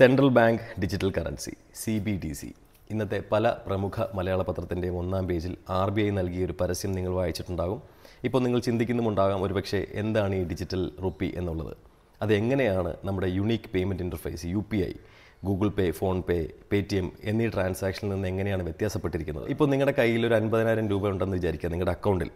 central bank digital currency C B D C ഇന്നത്തെ പല പ്രമുഖ മലയാള പത്രത്തിൻ്റെയും ഒന്നാം പേജിൽ ആർ ബി ഐ നൽകിയ ഒരു പരസ്യം നിങ്ങൾ വായിച്ചിട്ടുണ്ടാകും ഇപ്പോൾ നിങ്ങൾ ചിന്തിക്കുന്നുമുണ്ടാകാം ഒരുപക്ഷെ എന്താണ് ഈ ഡിജിറ്റൽ റുപ്പി എന്നുള്ളത് അതെങ്ങനെയാണ് നമ്മുടെ unique payment interface U P I Google Pay PhonePe Paytm എന്നീ ട്രാൻസാക്ഷനിൽ നിന്ന് എങ്ങനെയാണ് വ്യത്യാസപ്പെട്ടിരിക്കുന്നത് ഇപ്പോൾ നിങ്ങളുടെ കയ്യിൽ ഒരു അൻപതിനായിരം രൂപ ഉണ്ടെന്ന് വിചാരിക്കുക നിങ്ങളുടെ അക്കൗണ്ടിൽ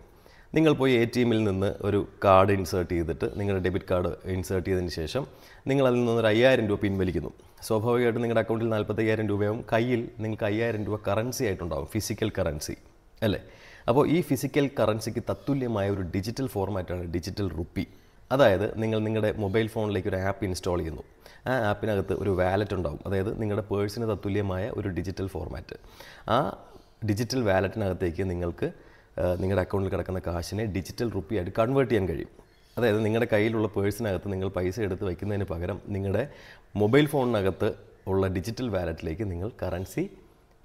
നിങ്ങൾ പോയി എ ടി എമ്മിൽ നിന്ന് ഒരു കാർഡ് ഇൻസേർട്ട് ചെയ്തിട്ട് നിങ്ങളുടെ ഡെബിറ്റ് കാർഡ് ഇൻസേർട്ട് ചെയ്തതിന് ശേഷം നിങ്ങൾ അതിൽ നിന്ന് ഒരു അയ്യായിരം രൂപ പിൻവലിക്കുന്നു സ്വാഭാവികമായിട്ടും നിങ്ങളുടെ അക്കൗണ്ടിൽ നാൽപ്പത്തയ്യായിരം രൂപയാവും കയ്യിൽ നിങ്ങൾക്ക് അയ്യായിരം രൂപ കറൻസി ആയിട്ടുണ്ടാവും ഫിസിക്കൽ കറൻസി അല്ലേ അപ്പോൾ ഈ ഫിസിക്കൽ കറൻസിക്ക് തത്തുല്യമായ ഒരു ഡിജിറ്റൽ ഫോർമാറ്റാണ് ഡിജിറ്റൽ റുപ്പി അതായത് നിങ്ങൾ നിങ്ങളുടെ മൊബൈൽ ഫോണിലേക്ക് ഒരു ആപ്പ് ഇൻസ്റ്റാൾ ചെയ്യുന്നു ആ ആപ്പിനകത്ത് ഒരു വാലറ്റ് ഉണ്ടാവും അതായത് നിങ്ങളുടെ പേഴ്സിന് തത്തുല്യമായ ഒരു ഡിജിറ്റൽ ഫോർമാറ്റ് ആ ഡിജിറ്റൽ വാലറ്റിനകത്തേക്ക് നിങ്ങൾക്ക് നിങ്ങളുടെ അക്കൗണ്ടിൽ കിടക്കുന്ന കാശിനെ ഡിജിറ്റൽ റുപ്പിയായിട്ട് കൺവേർട്ട് ചെയ്യാൻ കഴിയും അതായത് നിങ്ങളുടെ കയ്യിലുള്ള പേഴ്സിനകത്ത് നിങ്ങൾ പൈസ എടുത്ത് വയ്ക്കുന്നതിന് പകരം നിങ്ങളുടെ മൊബൈൽ ഫോണിനകത്ത് ഉള്ള ഡിജിറ്റൽ വാലറ്റിലേക്ക് നിങ്ങൾ കറൻസി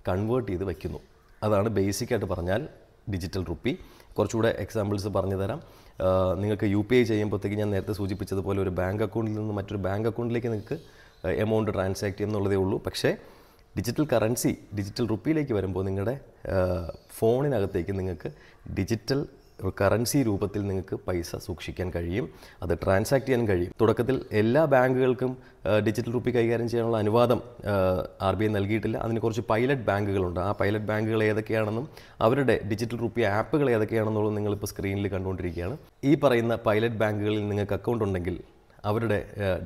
കൺവേർട്ട് ചെയ്ത് വയ്ക്കുന്നു അതാണ് ബേസിക്കായിട്ട് പറഞ്ഞാൽ ഡിജിറ്റൽ റുപ്പി കുറച്ചുകൂടെ എക്സാമ്പിൾസ് പറഞ്ഞു തരാം നിങ്ങൾക്ക് യു പി ഐ ചെയ്യുമ്പോഴത്തേക്ക് ഞാൻ നേരത്തെ സൂചിപ്പിച്ചതുപോലെ ഒരു ബാങ്ക് അക്കൗണ്ടിൽ നിന്ന് മറ്റൊരു ബാങ്ക് അക്കൗണ്ടിലേക്ക് നിങ്ങൾക്ക് എമൗണ്ട് ട്രാൻസാക്ട് ചെയ്യുന്നുള്ളതേ ഉള്ളൂ പക്ഷേ ഡിജിറ്റൽ കറൻസി ഡിജിറ്റൽ റുപ്പിയിലേക്ക് വരുമ്പോൾ നിങ്ങളുടെ ഫോണിനകത്തേക്ക് നിങ്ങൾക്ക് ഡിജിറ്റൽ കറൻസി രൂപത്തിൽ നിങ്ങൾക്ക് പൈസ സൂക്ഷിക്കാൻ കഴിയും അത് ട്രാൻസാക്ട് ചെയ്യാൻ കഴിയും തുടക്കത്തിൽ എല്ലാ ബാങ്കുകൾക്കും ഡിജിറ്റൽ റുപ്പി കൈകാര്യം ചെയ്യാനുള്ള അനുവാദം ആർ ബി ഐ നൽകിയിട്ടില്ല അതിന് കുറച്ച് പൈലറ്റ് ബാങ്കുകളുണ്ട് ആ പൈലറ്റ് ബാങ്കുകൾ ഏതൊക്കെയാണെന്നും അവരുടെ ഡിജിറ്റൽ റുപ്പി ആപ്പുകൾ ഏതൊക്കെയാണെന്നുള്ളത് നിങ്ങളിപ്പോൾ സ്ക്രീനിൽ കണ്ടുകൊണ്ടിരിക്കുകയാണ് ഈ പറയുന്ന പൈലറ്റ് ബാങ്കുകളിൽ നിങ്ങൾക്ക് അക്കൗണ്ട് ഉണ്ടെങ്കിൽ അവരുടെ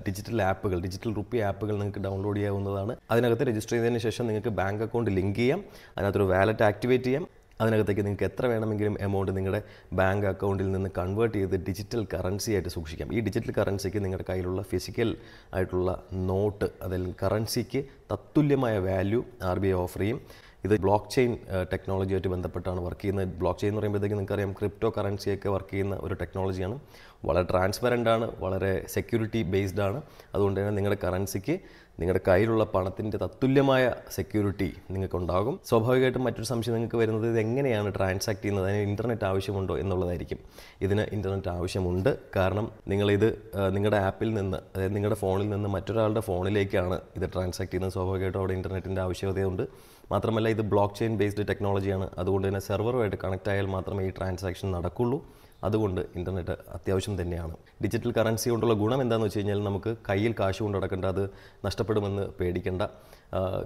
ഡിജിറ്റൽ ആപ്പുകൾ ഡിജിറ്റൽ റുപ്പി ആപ്പുകൾ നിങ്ങൾക്ക് ഡൗൺലോഡ് ചെയ്യാവുന്നതാണ് അതിനകത്ത് രജിസ്റ്റർ ചെയ്തതിന് ശേഷം നിങ്ങൾക്ക് ബാങ്ക് അക്കൗണ്ട് ലിങ്ക് ചെയ്യാം അതിനകത്തൊരു വാലറ്റ് ആക്ടിവേറ്റ് ചെയ്യാം അതിനകത്തേക്ക് നിങ്ങൾക്ക് എത്ര വേണമെങ്കിലും എമൗണ്ട് നിങ്ങളുടെ ബാങ്ക് അക്കൗണ്ടിൽ നിന്ന് കൺവേർട്ട് ചെയ്ത് ഡിജിറ്റൽ കറൻസി ആയിട്ട് സൂക്ഷിക്കാം ഈ ഡിജിറ്റൽ കറൻസിക്ക് നിങ്ങളുടെ കയ്യിലുള്ള ഫിസിക്കൽ ആയിട്ടുള്ള നോട്ട് അതിൽ കറൻസിക്ക് തത്തുല്യമായ value R B I offer ചെയ്യും ഇത് ബ്ലോക്ക് ചെയിൻ ടെക്നോളജിയായിട്ട് ബന്ധപ്പെട്ടാണ് വർക്ക് ചെയ്യുന്നത് ബ്ലോക്ക് ചെയിൻ എന്ന് പറയുമ്പോഴത്തേക്കും നിങ്ങൾക്കറിയാം ക്രിപ്റ്റോ കറൻസിയൊക്കെ വർക്ക് ചെയ്യുന്ന ഒരു ടെക്നോളജിയാണ് വളരെ ട്രാൻസ്പെറൻ്റ് ആണ് വളരെ സെക്യൂരിറ്റി ബേസ്ഡ് ആണ് അതുകൊണ്ട് തന്നെ നിങ്ങളുടെ കറൻസിക്ക് നിങ്ങളുടെ കയ്യിലുള്ള പണത്തിൻ്റെ തത്തുല്യമായ സെക്യൂരിറ്റി നിങ്ങൾക്ക് ഉണ്ടാകും സ്വാഭാവികമായിട്ടും മറ്റൊരു സംശയം നിങ്ങൾക്ക് വരുന്നത് ഇത് എങ്ങനെയാണ് ട്രാൻസാക്ട് ചെയ്യുന്നത് അതിന് ഇൻ്റർനെറ്റ് ആവശ്യമുണ്ടോ എന്നുള്ളതായിരിക്കും ഇതിന് ഇൻ്റർനെറ്റ് ആവശ്യമുണ്ട് കാരണം നിങ്ങളിത് നിങ്ങളുടെ ആപ്പിൽ നിന്ന് അതായത് നിങ്ങളുടെ ഫോണിൽ നിന്ന് മറ്റൊരാളുടെ ഫോണിലേക്കാണ് ഇത് ട്രാൻസാക്ട് ചെയ്യുന്നത് സ്വാഭാവികമായിട്ടും അവിടെ ഇൻ്റർനെറ്റിൻ്റെ ആവശ്യകതയുണ്ട് മാത്രമല്ല ഇത് ബ്ലോക്ക് ചെയിൻ ബേസ്ഡ് ടെക്നോളജിയാണ് അതുകൊണ്ട് തന്നെ സെർവറുമായിട്ട് കണക്ട് ആയാൽ മാത്രമേ ഈ ട്രാൻസാക്ഷൻ നടക്കുള്ളൂ അതുകൊണ്ട് ഇൻ്റർനെറ്റ് അത്യാവശ്യം തന്നെയാണ് ഡിജിറ്റൽ കറൻസി കൊണ്ടുള്ള ഗുണം എന്താണെന്ന് വെച്ച് കഴിഞ്ഞാൽ നമുക്ക് കയ്യിൽ കാശ് കൊണ്ട് നടക്കേണ്ട അത് നഷ്ടപ്പെടുമെന്ന് പേടിക്കേണ്ട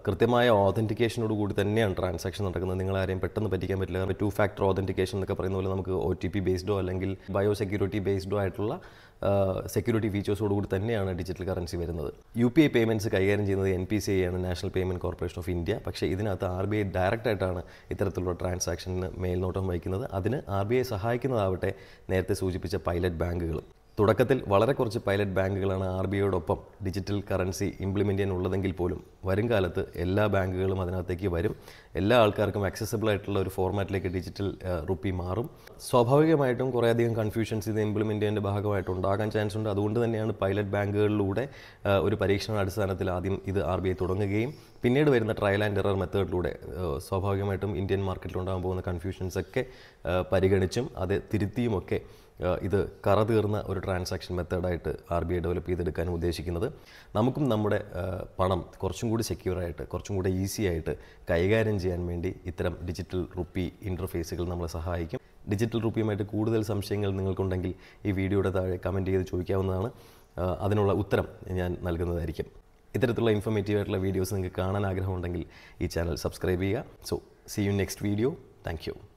കൃത്യമായ ഓതൻറ്റിക്കേഷനോട് കൂടി തന്നെയാണ് ട്രാൻസാക്ഷൻ നടക്കുന്നത് നിങ്ങൾ ആരെയും പെട്ടെന്ന് പറ്റിക്കാൻ പറ്റില്ല കാരണം ടു ഫാക്ടർ ഓതൻറ്റിക്കേഷൻ എന്നൊക്കെ പറയുന്ന പോലെ നമുക്ക് ഒ ടി പി ബേസ്ഡോ അല്ലെങ്കിൽ ബയോ സെക്യൂരിറ്റി ബേസ്ഡോ ആയിട്ടുള്ള സെക്യൂരിറ്റി ഫീച്ചേഴ്സോട് കൂടി തന്നെയാണ് ഡിജിറ്റൽ കറൻസി വരുന്നത് യു പി ഐ പേയ്മെൻറ്റ്സ് കൈകാര്യം ചെയ്യുന്നത് എൻ പി സി ഐ ആണ് national payment corporation of India പക്ഷേ ഇതിനകത്ത് ആർ ബി ഐ ഡയറക്റ്റായിട്ടാണ് ഇത്തരത്തിലുള്ള ട്രാൻസാക്ഷന് മേൽനോട്ടം വഹിക്കുന്നത് അതിന് ആർ ബി ഐ സഹായിക്കുന്നതാവട്ടെ നേരത്തെ സൂചിപ്പിച്ച പൈലറ്റ് ബാങ്കുകൾ തുടക്കത്തിൽ വളരെ കുറച്ച് പൈലറ്റ് ബാങ്കുകളാണ് ആർ ബി ഐയോടൊപ്പം ഡിജിറ്റൽ കറൻസി ഇംപ്ലിമെൻ്റ് ചെയ്യാൻ ഉള്ളതെങ്കിൽ പോലും വരും കാലത്ത് എല്ലാ ബാങ്കുകളും അതിനകത്തേക്ക് വരും എല്ലാ ആൾക്കാർക്കും അക്സസിബിൾ ആയിട്ടുള്ള ഒരു ഫോർമാറ്റിലേക്ക് ഡിജിറ്റൽ റുപ്പി മാറും സ്വാഭാവികമായിട്ടും കുറേയധികം കൺഫ്യൂഷൻസ് ഇത് ചെയ്യേണ്ട ഭാഗമായിട്ട് ഉണ്ടാകാൻ ചാൻസ് ഉണ്ട് അതുകൊണ്ട് തന്നെയാണ് പൈലറ്റ് ബാങ്കുകളിലൂടെ ഒരു പരീക്ഷണ അടിസ്ഥാനത്തിൽ ആദ്യം ഇത് ആർ ബി ഐ തുടങ്ങുകയും പിന്നീട് വരുന്ന ട്രയൽ ആൻഡ് എറർ മെത്തേഡിലൂടെ സ്വാഭാവികമായിട്ടും ഇന്ത്യൻ മാർക്കറ്റിൽ ഉണ്ടാകാൻ പോകുന്ന കൺഫ്യൂഷൻസ് ഒക്കെ പരിഗണിച്ചും അത് തിരുത്തിയുമൊക്കെ ഇത് കറ തീർന്ന ഒരു ട്രാൻസാക്ഷൻ മെത്തേഡായിട്ട് ആർ ബി ഐ ഡെവലപ്പ് ചെയ്തെടുക്കാനും ഉദ്ദേശിക്കുന്നത് നമുക്കും നമ്മുടെ പണം കുറച്ചും കൂടി സെക്യൂർ ആയിട്ട് കുറച്ചും കൂടി ഈസി ആയിട്ട് കൈകാര്യം ചെയ്യാൻ വേണ്ടി ഇത്തരം ഡിജിറ്റൽ റുപ്പി ഇൻ്റർഫേസുകൾ നമ്മളെ സഹായിക്കും ഡിജിറ്റൽ റുപ്പിയുമായിട്ട് കൂടുതൽ സംശയങ്ങൾ നിങ്ങൾക്കുണ്ടെങ്കിൽ ഈ വീഡിയോയുടെ താഴെ കമൻറ്റ് ചെയ്ത് ചോദിക്കാവുന്നതാണ് അതിനുള്ള ഉത്തരം ഞാൻ നൽകുന്നതായിരിക്കും ഇത്തരത്തിലുള്ള ഇൻഫോർമേറ്റീവ് ആയിട്ടുള്ള വീഡിയോസ് നിങ്ങൾക്ക് കാണാൻ ആഗ്രഹമുണ്ടെങ്കിൽ ഈ ചാനൽ സബ്സ്ക്രൈബ് ചെയ്യുക so see you next video thank